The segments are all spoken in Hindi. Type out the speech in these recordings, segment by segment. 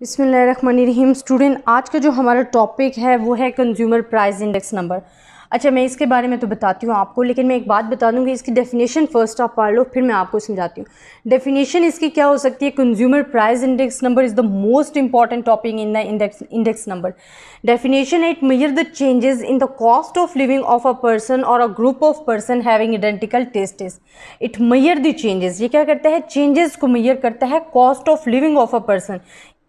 बिसमीम स्टूडेंट आज का जो हमारा टॉपिक है वो है कंज्यूमर प्राइस इंडेक्स नंबर अच्छा मैं इसके बारे में तो बताती हूँ आपको लेकिन मैं एक बात बता दूँगी इसकी डेफिनेशन फ़र्स्ट ऑफ पढ़ लो फिर मैं आपको समझाती हूँ डेफिनेशन इसकी क्या हो सकती है consumer price index number is the most important topic in the index index number definition it measure the changes in the cost of living of a person और a group of person having identical taste it measure the changes ये क्या करता है चेंजेस को मेयर करता है cost of living of a person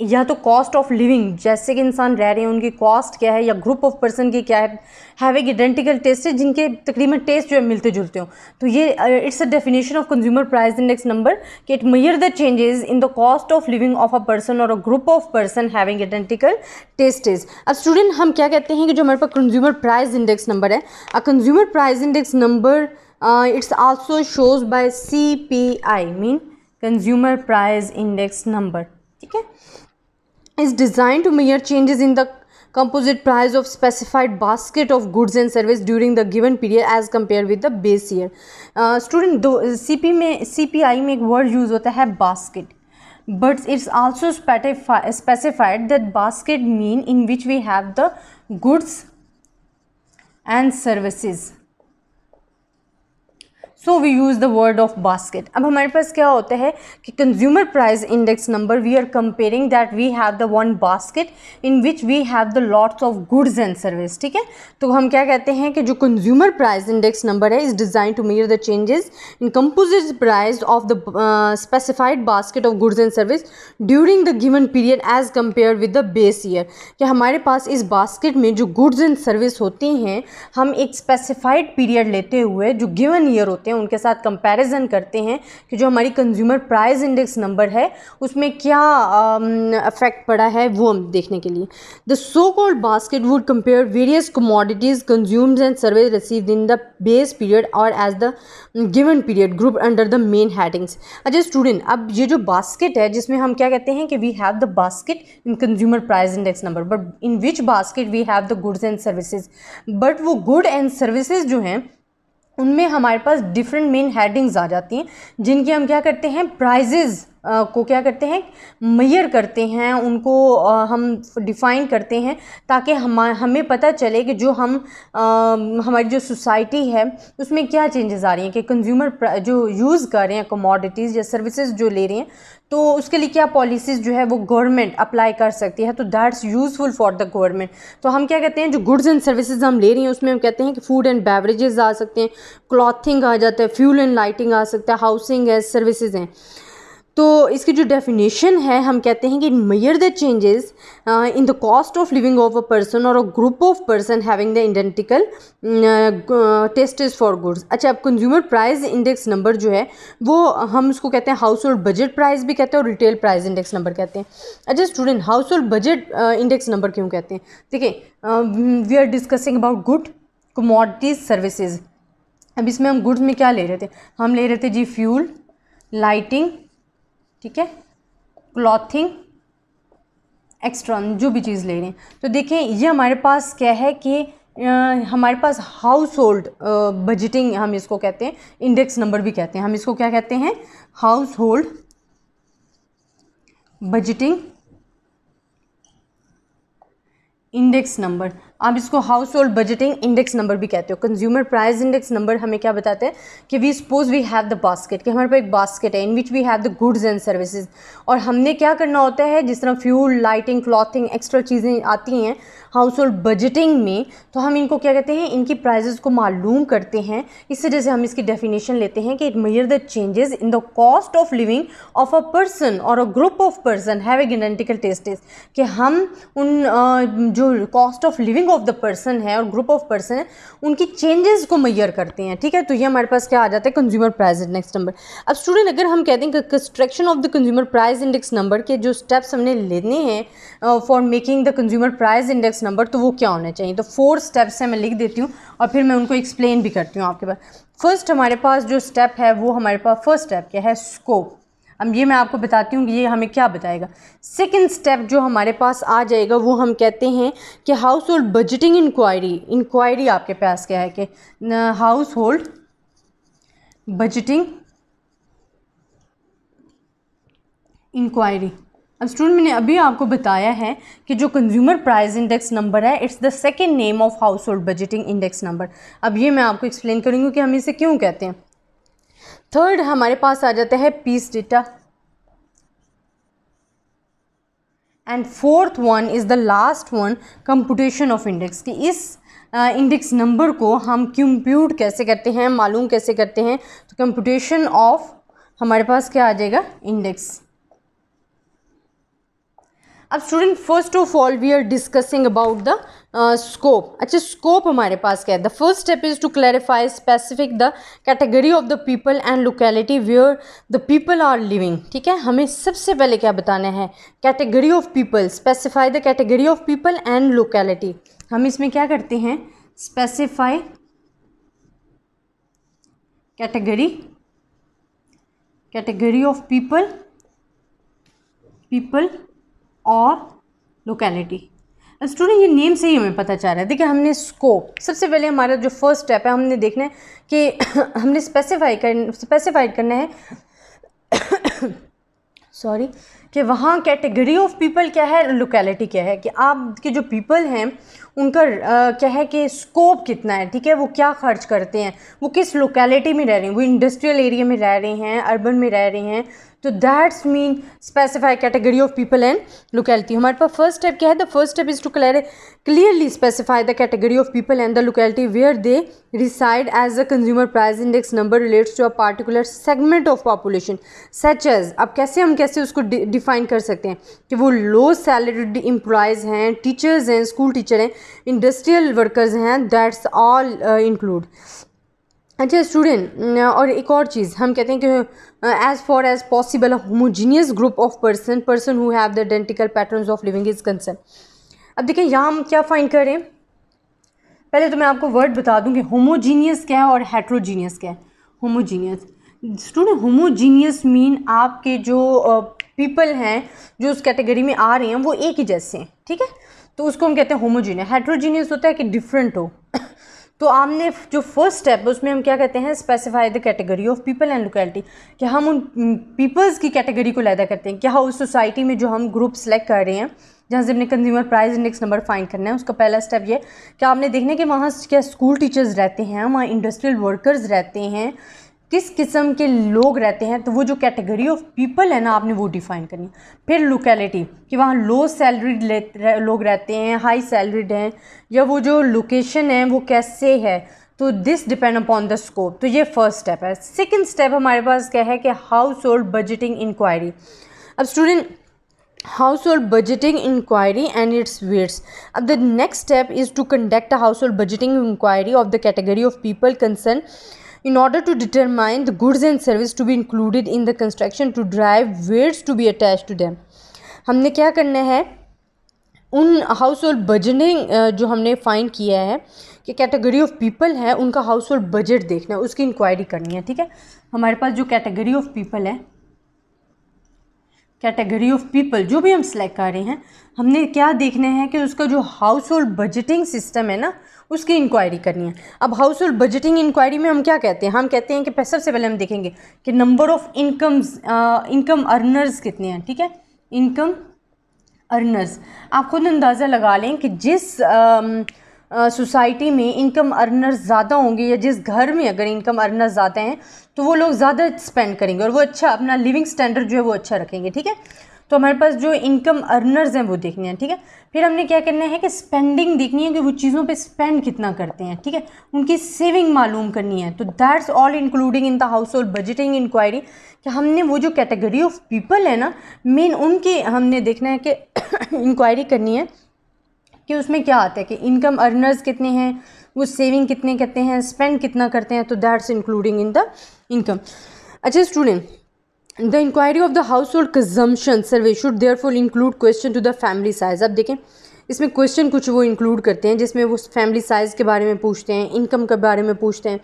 या तो कॉस्ट ऑफ लिविंग जैसे कि इंसान रह रहे हैं उनकी कॉस्ट क्या है या ग्रुप ऑफ पर्सन की क्या है हैव आइडेंटिकल टेस्ट है जिनके तकरीबन टेस्ट जो है मिलते जुलते हो तो ये it's a definition of consumer price index number कि it measure the changes in the cost of living of a person और a group of person having identical taste is अब स्टूडेंट हम क्या कहते हैं कि जो हमारे पास कंज्यूमर प्राइज इंडेक्स नंबर है a consumer price index number it's also shows by C P I mean consumer price index number ठीक है is designed to measure changes in the composite price of specified basket of goods and service during the given period as compared with the base year uh, Student, दो सी word use C P I में होता है but it's also specified that basket mean in which we have the goods and services so we use the word of basket अब हमारे पास क्या होता है कि consumer price index number we are comparing that we have the one basket in which we have the lots of goods and service ठीक है तो हम क्या कहते हैं कि जो कंज्यूमर प्राइस इंडेक्स नंबर है is design to measure the changes in composite price of the specified basket of goods and service during the given period as compare with the base year कि हमारे पास इस बास्केट में जो गुड्स एंड सर्विस होती हैं हम एक स्पेसिफाइड पीरियड लेते हुए जो गिवन ईयर होते हैं उनके साथ कंपैरिजन करते हैं कि जो हमारी कंज्यूमर प्राइस इंडेक्स नंबर है उसमें क्या अफेक्ट पड़ा है वो हम देखने के लिए the so called basket would compare various commodities consumes and service receive in the base period और as the given period group under the main headings अच्छा स्टूडेंट अब ये जो बास्केट है जिसमें हम क्या कहते हैं कि we have the basket in consumer price index number but in which basket we have the goods and services but वो गुड एंड सर्विसेज जो हैं उनमें हमारे पास डिफरेंट मेन हेडिंग्स आ जाती हैं जिनकी हम क्या करते हैं प्राइजेज़ को क्या करते हैं मैयर करते हैं उनको हम डिफ़ाइन करते हैं ताकि हम हमें पता चले कि जो हम हमारी जो सोसाइटी है उसमें क्या चेंजेस आ रही हैं कि कंज्यूमर जो यूज़ कर रहे हैं कमोडिटीज़ या सर्विसेज जो ले रहे हैं तो उसके लिए क्या पॉलिसीज़ जो है वो गवर्नमेंट अप्लाई कर सकती है तो that's useful for the government तो हम क्या कहते हैं जो गुड्स एंड सर्विसेज हम ले रही हैं उसमें हम कहते हैं कि फूड एंड बेवरेजेस आ सकते हैं क्लॉथिंग आ जाता है फ्यूल एंड लाइटिंग आ सकता है हाउसिंग है सर्विसेज हैं तो इसकी जो डेफिनेशन है हम कहते हैं कि measure the changes in the cost of living of a person और a group of person having the identical tastes for goods अच्छा अब कंज्यूमर प्राइस इंडेक्स नंबर जो है वो हम उसको कहते हैं हाउस होल्ड बजट प्राइस भी कहते हैं और रिटेल प्राइस इंडेक्स नंबर कहते हैं अच्छा student household budget index number क्यों कहते हैं देखिए we are discussing about good commodities services अब इसमें हम गुड्स में क्या ले रहे थे हम ले रहे थे जी फ्यूल लाइटिंग ठीक है क्लॉथिंग एक्स्ट्रा जो भी चीज़ ले रहे हैं तो देखें ये हमारे पास क्या है कि आ, हमारे पास हाउस होल्ड बजटिंग हम इसको कहते हैं इंडेक्स नंबर भी कहते हैं हम इसको क्या कहते हैं household budgeting index number आप इसको household budgeting index number भी कहते हो कंज्यूमर प्राइस इंडेक्स नंबर हमें क्या बताते हैं कि we suppose we have the basket कि हमारे पास एक बास्केट है in which we have the goods and services और हमने क्या करना होता है जिस तरह फ्यूल लाइटिंग क्लॉथिंग एक्स्ट्रा चीज़ें आती हैं हाउस होल्ड बजटिंग में तो हम इनको क्या कहते हैं इनकी प्राइजेज़ को मालूम करते हैं इस वजह से हम इसकी डेफिनेशन लेते हैं कि it measure the changes in the cost of living of a person और a group of person have a test कि हम उन जो cost of living gang of the person है और ग्रुप ऑफ पर्सन है उनकी चेंजेस को मैयर करते हैं ठीक है तो ये हमारे पास क्या आ जाता है कंज्यूमर प्राइस इंडेक्स नंबर अब स्टूडेंट अगर हम कहते हैं construction of the consumer price index number के जो स्टेप्स हमने लेने हैं for making the consumer price index number तो वो क्या होने चाहिए तो फोर स्टेप्स हैं मैं लिख देती हूँ और फिर मैं उनको एक्सप्लेन भी करती हूँ आपके पास फर्स्ट हमारे पास जो स्टेप है वो हमारे पास फर्स्ट स्टेप क्या है स्कोप अब ये मैं आपको बताती हूँ कि ये हमें क्या बताएगा सेकंड स्टेप जो हमारे पास आ जाएगा वो हम कहते हैं कि household budgeting inquiry inquiry आपके पास क्या है कि हाउस होल्ड बजटिंग इंक्वायरी अब स्टूडेंट मैंने अभी आपको बताया है कि जो कंज्यूमर प्राइस इंडेक्स नंबर है it's the second name of household budgeting index number अब ये मैं आपको एक्सप्लेन करूँगी कि हम इसे क्यों कहते हैं थर्ड हमारे पास आ जाता है piece data and fourth one is the last one computation of index कि इस इंडेक्स uh, नंबर को हम कंप्यूट कैसे करते हैं मालूम कैसे करते हैं तो कंप्यूटेशन ऑफ हमारे पास क्या आ जाएगा इंडेक्स अब student first of all we are discussing about the scope अच्छा स्कोप हमारे पास क्या है the first step is to clarify specific the category of the people and locality where the people are living ठीक है हमें सबसे पहले क्या बताना है category of people specify the category of people and locality हम इसमें क्या करते हैं specify category category of people people और लोकेलिटी स्टूडेंट ये नेम से ही हमें पता चल रहा है देखिए हमने स्कोप सबसे पहले हमारा जो फर्स्ट स्टेप है हमने देखना है कि हमने स्पेसिफाई कर स्पेसिफाइड करना है सॉरी कि वहाँ कैटेगरी ऑफ पीपल क्या है लोकेलिटी क्या है कि आपके जो पीपल हैं उनका आ, क्या है कि स्कोप कितना है ठीक है वो क्या खर्च करते हैं वो किस लोकेलिटी में रह रहे हैं वो इंडस्ट्रियल एरिया में रह रहे हैं अर्बन में रह रहे हैं तो that's mean specify category of people and locality हमारे पास फर्स्ट स्टेप क्या है the first step is to clear clearly specify the category of people and the locality where they reside as a consumer price index number relates to a particular segment of population such as अब कैसे हम कैसे उसको डिफाइन कर सकते हैं कि वो लो सैलरीड इम्प्लॉयज़ हैं टीचर्स हैं स्कूल टीचर हैं इंडस्ट्रियल वर्कर्स हैं दैट्स ऑल इंक्लूड अच्छा स्टूडेंट uh, और एक और चीज़ हम कहते हैं कि as for as possible homogeneous group of person person who have the identical pattern of living is concern अब देखिए यहाँ हम क्या फाइंड करें पहले तो मैं आपको वर्ड बता दूँ कि होमोजीनियस क्या है और हेट्रोजीनियस क्या है होमोजीनियस स्टूडेंट होमोजीनियस मीन आपके जो पीपल uh, हैं जो उस कैटेगरी में आ रहे हैं वो एक ही जैसे हैं ठीक है तो उसको हम कहते हैं होमोजीनियस हाइड्रोजीनियस होता है कि डिफरेंट हो तो आपने जो फर्स्ट स्टेप है उसमें हम क्या कहते हैं specify the category of people and locality कि हम उन पीपल्स की कैटेगरी को लैदा करते हैं क्या हाँ, उस सोसाइटी में जो हम ग्रुप सेलेक्ट कर रहे हैं जहाँ से अपने consumer price index number find करना है उसका पहला स्टेप ये कि आपने देखना है कि वहाँ क्या स्कूल टीचर्स रहते हैं वहाँ इंडस्ट्रियल वर्कर्स रहते हैं किस किस्म के लोग रहते हैं तो वो जो कैटेगरी ऑफ पीपल है ना आपने वो डिफ़ाइन करनी फिर लोकेलेटी कि वहाँ लो सैलरीड लोग रहते हैं हाई सैलरीड हैं या वो जो लोकेशन है वो कैसे है तो this depend upon the scope तो ये फर्स्ट स्टेप है सेकेंड स्टेप हमारे पास क्या है कि हाउस होल्ड बजटिंग इंक्वायरी अब student household budgeting inquiry and its weights अब the next step is to conduct a household budgeting inquiry of the category of people concern in order to determine the goods and service to be included in the construction to drive weights to be attached to them हमने क्या करना है उन हाउस होल्ड बजटिंग जो हमने फाइंड किया है कि कैटेगरी ऑफ पीपल है उनका हाउस होल्ड बजट देखना है उसकी इंक्वायरी करनी है ठीक है हमारे पास जो कैटेगरी ऑफ पीपल है कैटेगरी ऑफ पीपल जो भी हम सिलेक्ट कर रहे हैं हमने क्या देखना है कि उसका जो हाउस होल्ड बजटिंग सिस्टम है ना उसकी इंक्वायरी करनी है अब हाउस होल्ड बजटिंग इंक्वायरी में हम क्या कहते हैं हम कहते हैं कि सबसे पहले हम देखेंगे कि number of incomes income earners कितने हैं ठीक है इनकम अर्नर्स आप खुद अंदाज़ा लगा लें कि जिस uh, सोसाइटी में इनकम अर्नर ज़्यादा होंगे या जिस घर में अगर इनकम अर्नर ज़्यादा हैं तो वो लोग ज़्यादा स्पेंड करेंगे और वो अच्छा अपना लिविंग स्टैंडर्ड जो है वो अच्छा रखेंगे ठीक है तो हमारे पास जो इनकम अर्नर्स हैं वो देखने हैं ठीक है फिर हमने क्या करना है कि स्पेंडिंग देखनी है कि वो चीज़ों पे स्पेंड कितना करते हैं ठीक है उनकी सेविंग मालूम करनी है तो that's all including in the household budgeting inquiry कि हमने वो जो कैटेगरी ऑफ पीपल है ना मेन उनकी हमने देखना है कि इंक्वायरी करनी है कि उसमें क्या आता है कि इनकम अर्नर्स कितने हैं वो सेविंग कितने करते हैं स्पेंड कितना करते हैं तो that's including in the income अच्छा student the inquiry of the household consumption survey should therefore include question to the family size अब देखें इसमें क्वेश्चन कुछ वो इंक्लूड करते हैं जिसमें वो फैमिली साइज़ के बारे में पूछते हैं इनकम के बारे में पूछते हैं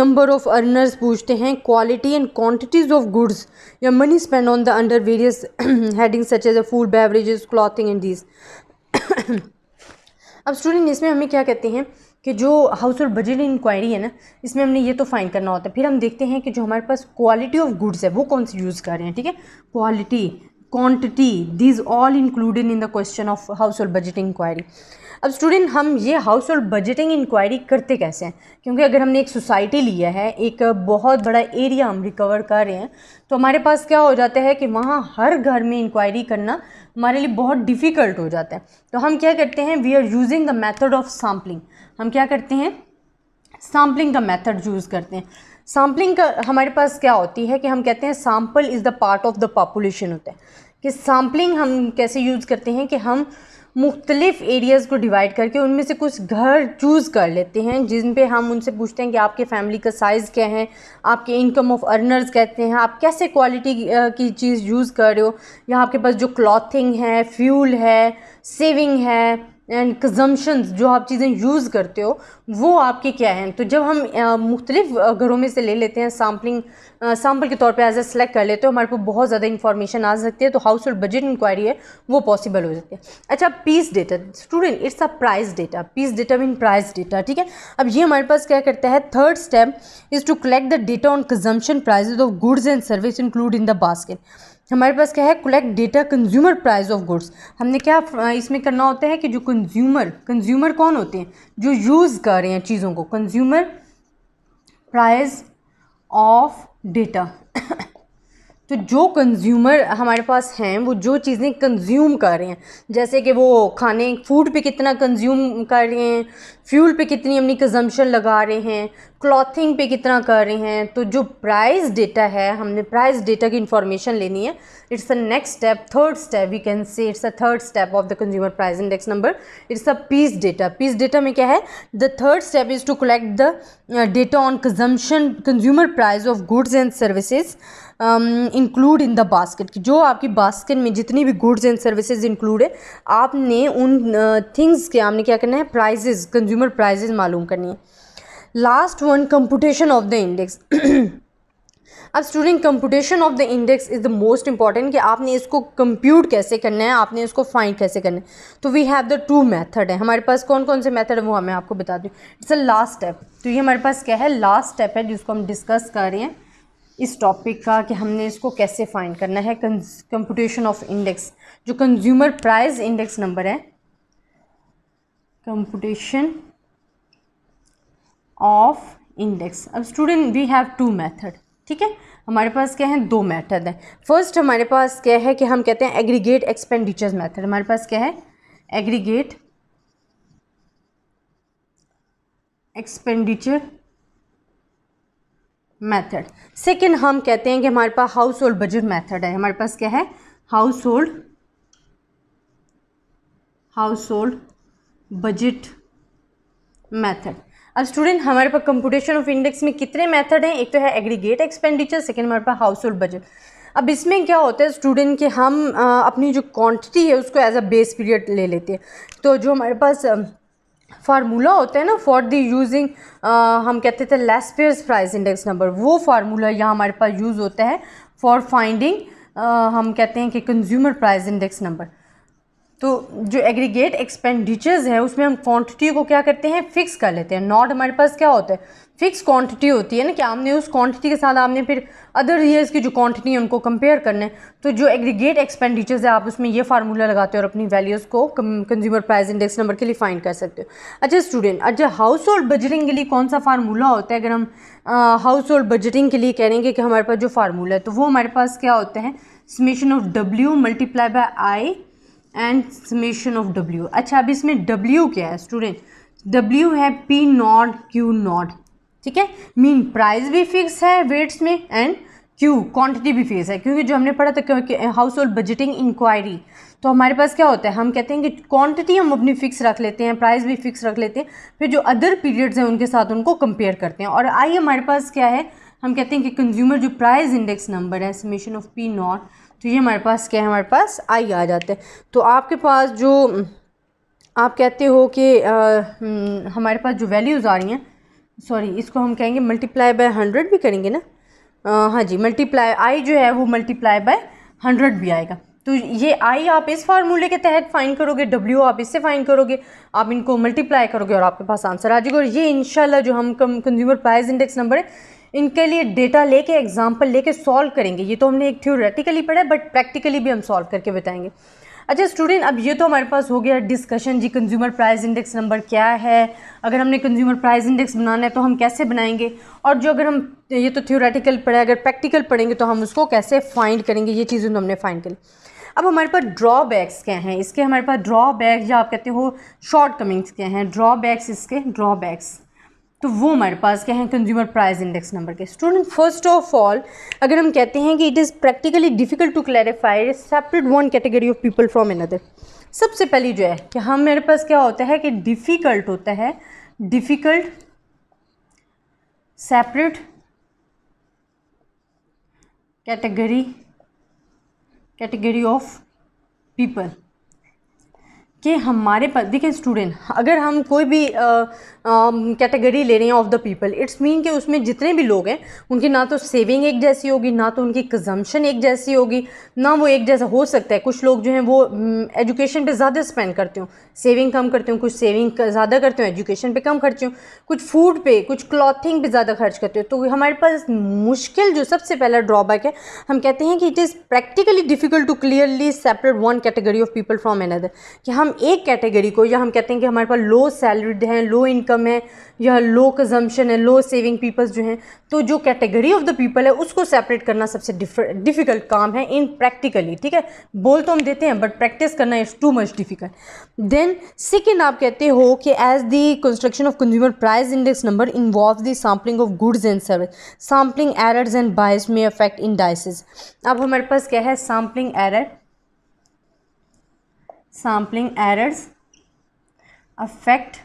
नंबर ऑफ़ अर्नर्स पूछते हैं quality and quantities of goods या money spend on the under various heading such as a food beverages clothing and these अब स्टूडेंट इसमें हमें क्या कहते हैं कि जो हाउस और बजट इंक्वायरी है ना इसमें हमने ये तो फाइन करना होता है फिर हम देखते हैं कि जो हमारे पास क्वालिटी ऑफ गुड्स है वो कौन सी यूज़ कर रहे हैं ठीक है quality quantity these all included in the question of house budgeting inquiry inquiry अब स्टूडेंट हम ये हाउस होल्ड बजटिंग इंक्वायरी करते कैसे हैं क्योंकि अगर हमने एक सोसाइटी लिया है एक बहुत बड़ा एरिया हम रिकवर कर रहे हैं तो हमारे पास क्या हो जाता है कि वहाँ हर घर में इंक्वायरी करना हमारे लिए बहुत डिफ़िकल्ट हो जाता है तो हम क्या करते हैं we are using the method of sampling हम क्या करते हैं सैम्पलिंग का मैथड यूज़ करते हैं सैम्पलिंग का हमारे पास क्या होती है कि हम कहते हैं sample is the part of the population होता है कि सैम्पलिंग हम कैसे यूज़ करते हैं कि हम मुख्तलिफ़ एरियाज़ को डिवाइड करके उनमें से कुछ घर चूज़ कर लेते हैं जिन पे हम उनसे पूछते हैं कि आपके फैमिली का साइज़ क्या है आपके इनकम ऑफ अर्नर्स कहते हैं आप कैसे क्वालिटी की चीज़ यूज़ कर रहे हो या आपके पास जो क्लॉथिंग है फ्यूल है सेविंग है एंड कंजम्पन्स जो आप चीज़ें यूज़ करते हो वो आपके क्या हैं तो जब हम मुख्तलिफ़ घरों में से ले लेते हैं सैम्पलिंग सैम्पल के तौर पे एज ए सेलेक्ट कर लेते हो हमारे पास बहुत ज़्यादा इन्फॉर्मेशन आ सकती है तो हाउस होल्ड बजट इंक्वायरी है वो पॉसिबल हो सकती है अच्छा piece data student it's a price data piece data mean price data ठीक है अब ये हमारे पास क्या करता है third step is to collect the data on consumption prices of goods and services include in the basket हमारे पास क्या है collect data consumer price of goods हमने क्या इसमें करना होता है कि जो कंज्यूमर कंज्यूमर कौन होते हैं जो यूज़ कर रहे हैं चीज़ों को कंज्यूमर प्राइस ऑफ डेटा तो जो कंज्यूमर हमारे पास हैं वो जो चीज़ें कंज्यूम कर रहे हैं जैसे कि वो खाने फूड पे कितना कंज्यूम कर रहे हैं फ्यूल पे कितनी अपनी कंजम्पशन लगा रहे हैं क्लॉथिंग पे कितना कर रहे हैं तो जो प्राइस डेटा है हमने प्राइस डेटा की इंफॉर्मेशन लेनी है it's a next step third step we can say it's a third step of the consumer price index number it's a piece data piece data में क्या है the third step is to collect the data on consumption consumer price of goods and services include in the basket जो आपकी बास्केट में जितनी भी गुड्स एंड सर्विसेज इंक्लूड है आपने उन थिंग्स uh, के आपने क्या करना है प्राइजेज़ कंज्यूमर प्राइजेज़ मालूम करनी है last one competition of the index अब student competition of the index is the most important कि आपने इसको कंप्यूट कैसे करना है आपने इसको फाइंड कैसे करना है तो we have the two method है हमारे पास कौन कौन से मेथड है वो हमें आपको बता दूँ इट्स अ लास्ट स्टेप तो ये हमारे पास क्या है लास्ट स्टेप है जिसको हम डिस्कस कर रहे हैं इस टॉपिक का कि हमने इसको कैसे फाइंड करना है कंप्यूटेशन ऑफ इंडेक्स जो कंज्यूमर प्राइस इंडेक्स नंबर है कंप्यूटेशन ऑफ इंडेक्स अब student we have two method ठीक है हमारे पास क्या है दो मेथड है फर्स्ट हमारे पास क्या है कि हम कहते हैं एग्रीगेट एक्सपेंडिचर्स मेथड हमारे पास क्या है एग्रीगेट एक्सपेंडिचर मेथड सेकंड हम कहते हैं कि हमारे पास हाउस होल्ड बजट मेथड है हमारे पास क्या है household household budget method अब स्टूडेंट हमारे पास कंपटीशन ऑफ इंडेक्स में कितने मेथड हैं एक तो है एग्रीगेट एक्सपेंडिचर सेकंड हमारे पास हाउस होल्ड बजट अब इसमें क्या होता है स्टूडेंट कि हम आ, अपनी जो क्वांटिटी है उसको एज अ बेस पीरियड ले लेते हैं तो जो हमारे पास फार्मूला होता है ना फॉर दी यूजिंग हम कहते थे लेसपेयर्स प्राइस इंडेक्स नंबर वो फार्मूला यहाँ हमारे पास यूज़ होता है फॉर फाइंडिंग हम कहते हैं कि कंज्यूमर प्राइस इंडेक्स नंबर तो जो एग्रीगेट एक्सपेंडिचर्स है उसमें हम क्वांटिटी को क्या करते हैं फिक्स कर लेते हैं नॉट हमारे पास क्या होता है फिक्स क्वांटिटी होती है ना कि आपने उस क्वांटिटी के साथ आपने फिर अदर ईयर्स की जो क्वांटिटी है उनको कंपेयर करना है तो जो एग्रीगेट एक्सपेंडिचर्स है आप उसमें ये फार्मूला लगाते हो और अपनी वैल्यूज़ को कंज्यूमर प्राइस इंडेक्स नंबर के लिए फाइंड कर सकते हो अच्छा स्टूडेंट अच्छा हाउस होल्ड बजटिंग के लिए कौन सा फार्मूला होता है अगर हम हाउस होल्ड बजटिंग के लिए कह रहे हैं कि हमारे पास जो फार्मूला है तो वो हमारे पास क्या होता है summation of W multiply by I and summation of W अच्छा अब इसमें डब्ल्यू क्या है स्टूडेंट डब्ल्यू है पी नॉट क्यू नॉट ठीक है मीन प्राइस भी फिक्स है वेट्स में एंड क्यू क्वांटिटी भी फिक्स है क्योंकि जो हमने पढ़ा था क्योंकि हाउस होल्ड बजटिंग इंक्वायरी तो हमारे पास क्या होता है हम कहते हैं कि क्वांटिटी हम अपनी फिक्स रख लेते हैं प्राइस भी फिक्स रख लेते हैं फिर जो अदर पीरियड्स हैं उनके साथ उनको कंपेयर करते हैं और आई हमारे पास क्या है हम कहते हैं कि कंज्यूमर जो प्राइस इंडेक्स नंबर है समेशन ऑफ पी नॉट तो ये हमारे पास क्या है हमारे पास आई आ जाता है तो आपके पास जो आप कहते हो कि आ, हम्म, हमारे पास जो वैल्यूज़ आ रही हैं सॉरी इसको हम कहेंगे मल्टीप्लाई बाय हंड्रेड भी करेंगे ना आ, हाँ जी मल्टीप्लाई आई जो है वो मल्टीप्लाई बाय हंड्रेड भी आएगा तो ये आई आप इस फार्मूले के तहत फाइन करोगे डब्ल्यू आप इससे फाइन करोगे आप इनको मल्टीप्लाई करोगे और आपके पास आंसर आ जाएगा और ये इनशाला जो हम कम कंज्यूमर प्राइस इंडेक्स नंबर है इनके लिए डेटा लेके एग्जाम्पल लेके सॉल्व करेंगे ये तो हमने एक थ्योरेटिकली पढ़ा है बट प्रैक्टिकली भी हम सॉल्व करके बताएंगे अच्छा स्टूडेंट अब ये तो हमारे पास हो गया डिस्कशन जी कंज्यूमर प्राइस इंडेक्स नंबर क्या है अगर हमने कंज्यूमर प्राइस इंडेक्स बनाना है तो हम कैसे बनाएंगे और जो अगर हम ये तो थियोरेटिकल पढ़े अगर प्रैक्टिकल पढ़ेंगे तो हम उसको कैसे फाइंड करेंगे ये चीज़ें तो हमने फाइंड कर अब हमारे पास ड्रॉबैक्स क्या हैं इसके हमारे पास ड्रॉबैक्स या आप कहते हो शॉर्ट कमिंग्स क्या हैं ड्रॉबैक्स इसके ड्रॉबैक्स तो वो हमारे पास क्या है कंज्यूमर प्राइस इंडेक्स नंबर के स्टूडेंट फर्स्ट ऑफ ऑल अगर हम कहते हैं कि it is practically difficult to clarify separate one category of people from another सबसे पहली जो है कि हम मेरे पास क्या होता है कि डिफ़िकल्ट होता है difficult separate category category of people कि हमारे पास देखिए स्टूडेंट अगर हम कोई भी कैटेगरी ले रहे हैं of the people it's mean कि उसमें जितने भी लोग हैं उनकी ना तो सेविंग एक जैसी होगी ना तो उनकी कंजम्पशन एक जैसी होगी ना वो एक जैसा हो सकता है कुछ लोग जो हैं वो एजुकेशन पे ज़्यादा स्पेंड करते हो सेविंग कम करती हूँ कुछ सेविंग ज़्यादा करती हूँ एजुकेशन पे कम खर्ची हूँ कुछ फूड पे कुछ क्लॉथिंग पे ज़्यादा खर्च करती हूँ तो हमारे पास मुश्किल जो सबसे पहला ड्रॉबैक है हम कहते हैं कि it is practically difficult to clearly separate one category of people from another कि हम एक कैटेगरी को या हम कहते हैं कि हमारे पास लो सैलरीड हैं लो इनकम है या लो कंजम्पशन है लो सेविंग पीपल्स जो हैं तो जो कैटेगरी ऑफ द पीपल है उसको सेपरेट करना सबसे डिफ़िकल्ट काम है इन प्रैक्टिकली ठीक है बोल तो हम देते हैं बट प्रैक्टिस करना is too much difficult then then second आप कहते हो कि as the construction of consumer price index number involve the sampling of goods and service sampling errors and bias में अफेक्ट इन डाइसिस अब हमारे पास क्या है sampling error sampling errors affect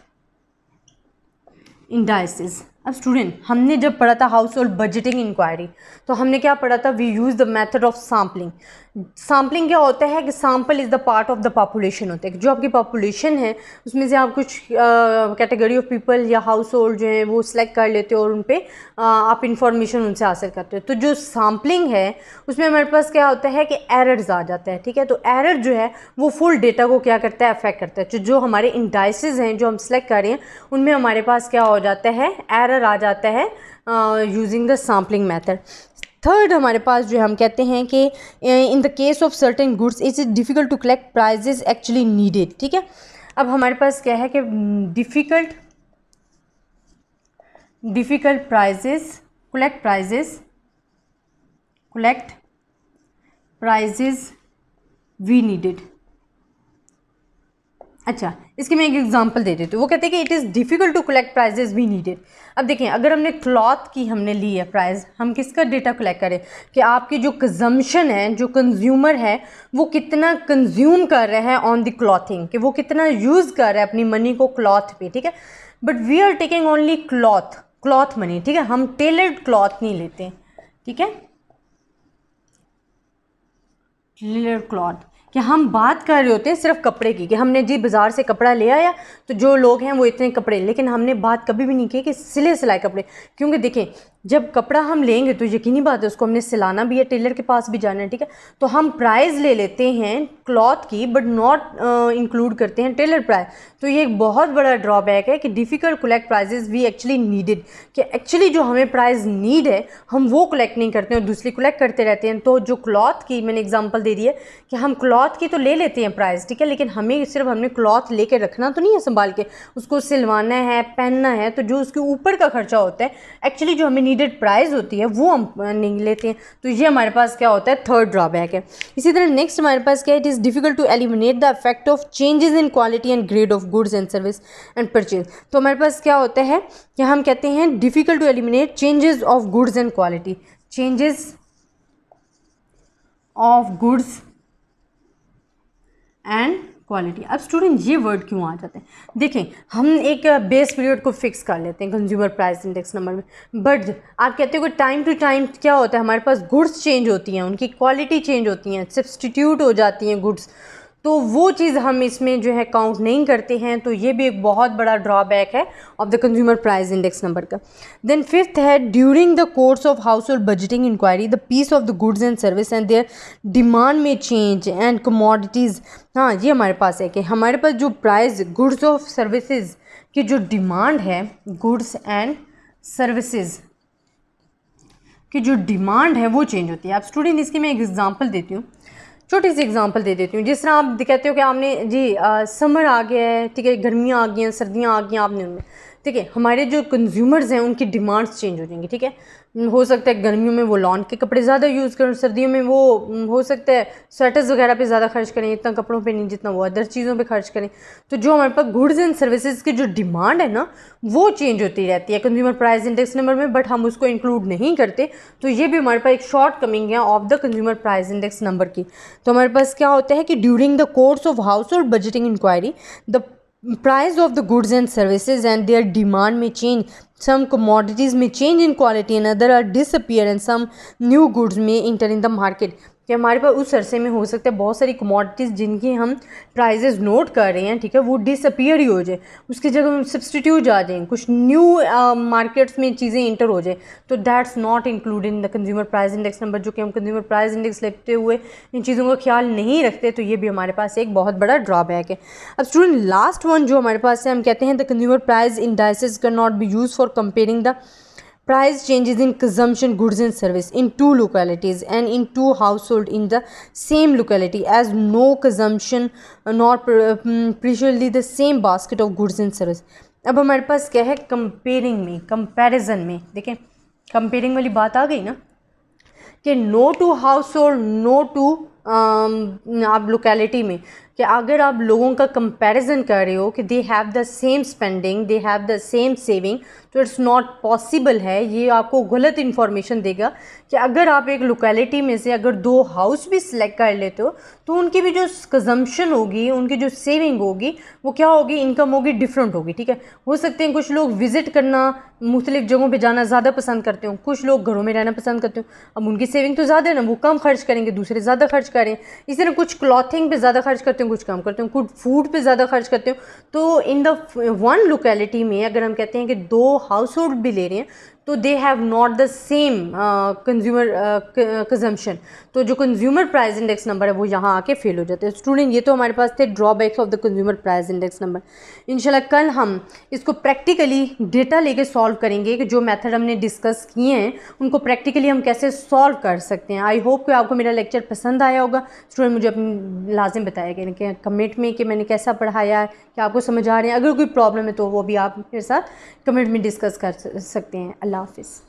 indices अब स्टूडेंट हमने जब पढ़ा था हाउस होल्ड बजटिंग इंक्वायरी तो हमने क्या पढ़ा था we use the method of sampling sampling क्या होता है कि sample is the part of the population होता है जो आपकी पॉपुलेशन है उसमें से आप कुछ कैटेगरी ऑफ पीपल या हाउस होल्ड जो हैं वो सिलेक्ट कर लेते हो और उन पर आप इंफॉर्मेशन उनसे हासिल करते हो तो जो सैम्पलिंग है उसमें हमारे पास क्या होता है कि एरर्स आ जाता है ठीक है तो एरर जो है वो फुल डेटा को क्या करता है अफेक्ट करता है तो जो हमारे इंडाइसिस हैं जो हम सेलेक्ट कर रहे हैं उनमें हमारे पास क्या हो जाता है एरर आ जाता है using the sampling method third हमारे पास जो हम कहते हैं कि in the case of certain goods it's difficult to collect prices actually needed ठीक है अब हमारे पास क्या है कि difficult difficult prices collect prices collect prices we needed अच्छा इसकी मैं एक एग्जांपल दे देती हूँ वो कहते हैं कि it is difficult to collect prices भी नीडेड अब देखें अगर हमने क्लॉथ की हमने ली है प्राइस हम किसका डेटा कलेक्ट करें कि आपकी जो कंजम्पशन है जो कंज्यूमर है वो कितना कंज्यूम कर रहे हैं ऑन द क्लॉथिंग कि वो कितना यूज़ कर रहा है अपनी मनी को क्लॉथ पे ठीक है but we are taking only cloth cloth money ठीक है हम टेलर्ड क्लॉथ नहीं लेते ठीक है टेलर क्लॉथ कि हम बात कर रहे होते हैं सिर्फ कपड़े की कि हमने जी बाज़ार से कपड़ा ले आया तो जो लोग हैं वो इतने कपड़े लेकिन हमने बात कभी भी नहीं की कि सिले सिलाए कपड़े क्योंकि देखें जब कपड़ा हम लेंगे तो यकीनी बात है उसको हमने सिलाना भी है टेलर के पास भी जाना है ठीक है तो हम प्राइस ले लेते हैं क्लॉथ की बट नॉट इंक्लूड करते हैं टेलर प्राइस तो ये एक बहुत बड़ा ड्रॉबैक है कि difficult collect prices we actually needed कि एक्चुअली जो हमें प्राइज़ नीड है हम वो कलेक्ट नहीं करते हैं दूसरी कलेक्ट करते रहते हैं तो जो क्लॉथ की मैंने एग्जाम्पल दे दी है कि हम क्लॉथ की तो ले लेते हैं प्राइस ठीक है लेकिन हमें सिर्फ हमने क्लॉथ ले कर रखना तो नहीं है संभाल के उसको सिलवाना है पहनना है तो जो उसके ऊपर का खर्चा होता है एक्चुअली जो हमें नीडेड प्राइस होती है वो हम नहीं लेते हैं तो ये हमारे पास क्या होता है थर्ड ड्रॉबैक है इसी तरह नेक्स्ट हमारे पास क्या है it is difficult to eliminate the effect of changes in quality and grade of goods and service and purchase तो हमारे पास क्या होता है कि हम कहते हैं difficult to eliminate changes of goods and quality changes of goods and quality अब स्टूडेंट ये वर्ड क्यों आ जाते हैं देखें हम एक बेस uh, पीरियड को फिक्स कर लेते हैं कंज्यूमर प्राइस इंडेक्स नंबर में बट आप कहते हो कि टाइम टू टाइम क्या होता है हमारे पास गुड्स चेंज होती हैं उनकी क्वालिटी चेंज होती हैं सब्सटीट्यूट हो जाती हैं गुड्स तो वो चीज़ हम इसमें जो है काउंट नहीं करते हैं तो ये भी एक बहुत बड़ा ड्रॉबैक है of the consumer price index number का देन फिफ्थ है during the course of household budgeting inquiry the piece of the goods and service and their demand में चेंज एंड कमोडिटीज़ हाँ ये हमारे पास है कि हमारे पास जो प्राइस गुड्स ऑफ सर्विसेज की जो डिमांड है गुड्स एंड सर्विसेज की जो डिमांड है वो चेंज होती है आप स्टूडेंट इसकी मैं एक एग्ज़ाम्पल देती हूँ छोटी सी एग्जांपल दे देती हूँ जिस तरह आप कहते हो कि आपने जी समर आ गया है ठीक है गर्मियाँ आ गई हैं सर्दियाँ आ गई हैं आपने उनमें ठीक है हमारे जो कंज्यूमर्स हैं उनकी डिमांड्स चेंज हो जाएंगी ठीक है हो सकता है गर्मियों में वो लॉन के कपड़े ज़्यादा यूज़ करें सर्दियों में वो हो सकता है स्वेटर्स वगैरह पे ज़्यादा खर्च करें इतना कपड़ों पे नहीं जितना वो अदर चीज़ों पे खर्च करें तो जो हमारे पास गुड्स एंड सर्विसेज की जो डिमांड है ना वो चेंज होती रहती है कंज्यूमर प्राइस इंडेक्स नंबर में बट हम उसको इंक्लूड नहीं करते तो ये भी हमारे पास एक शॉर्ट कमिंग है of the consumer price index number की तो हमारे पास क्या होता है कि during the course of household budgeting inquiry the price of the goods and services and their demand may change some commodities may change in quality and other are disappear and some new goods may enter in the market कि हमारे पास उस अरसे में हो सकता है बहुत सारी कमोडिटीज़ जिनकी हम प्राइजेज़ नोट कर रहे हैं ठीक है वो डिसअपियर ही हो जाए उसकी जगह सब्सटीट्यूट आ जाए कुछ न्यू मार्केट्स में चीज़ें इंटर हो जाए तो that's not include in the consumer price index number जो कि हम कंज्यूमर प्राइस इंडेक्स लेते हुए इन चीज़ों का ख्याल नहीं रखते तो ये भी हमारे पास एक बहुत बड़ा ड्रॉबैक है अब स्टूडेंट लास्ट वन जो हमारे पास है हम कहते हैं the consumer price indices can not be use for comparing the price changes in consumption goods and service in two localities and in two household in the same locality as no consumption nor precisely the same basket of goods and service अब हमारे पास क्या है कंपेयरिंग में कंपैरिजन में देखें कंपेयरिंग वाली बात आ गई ना कि no two household no two आप लोकेलिटी में कि अगर आप लोगों का कंपैरिजन कर रहे हो कि they have the same spending they have the same saving तो इट्स नॉट पॉसिबल है ये आपको गलत इन्फॉर्मेशन देगा कि अगर आप एक लोकेलिटी में से अगर दो हाउस भी सिलेक्ट कर लेते हो तो उनकी भी जो कंजम्पशन होगी उनकी जो सेविंग होगी वो क्या होगी इनकम होगी डिफरेंट होगी ठीक है हो सकते हैं कुछ लोग विज़िट करना मुख्तलिफ़ जगहों पर जाना ज़्यादा पसंद करते हो कुछ लोग घरों में रहना पसंद करते हो अब उनकी सेविंग तो ज़्यादा है ना वो कम खर्च करेंगे दूसरे ज़्यादा खर्च करें इसी तरह कुछ क्लॉथिंग पर ज़्यादा खर्च करते हो हैं कुछ कम करते हैं कुछ फूड पे ज़्यादा खर्च करते हो तो इन द वन लोकेलिटी में अगर हम कहते हैं कि दो हाउस होल्ड भी ले रहे हैं तो they have not the same consumer consumption तो जो कंज्यूमर प्राइस इंडेक्स नंबर है वो यहाँ आके फेल हो जाते हैं स्टूडेंट ये तो हमारे पास थे drawbacks of the consumer price index number इनशाला कल हम इसको प्रैक्टिकली डेटा लेके सॉल्व करेंगे कि जो मेथड हमने डिस्कस किए हैं उनको प्रैक्टिकली हम कैसे सॉल्व कर सकते हैं आई होप कि आपको मेरा लेक्चर पसंद आया होगा स्टूडेंट मुझे अपनी लाजिम बताया कि कमेंट में कि मैंने कैसा पढ़ाया है क्या आपको समझ आ रहे हैं अगर कोई प्रॉब्लम है तो वो भी आप मेरे साथ कमेंट में डिस्कस कर सकते हैं अल्लाह office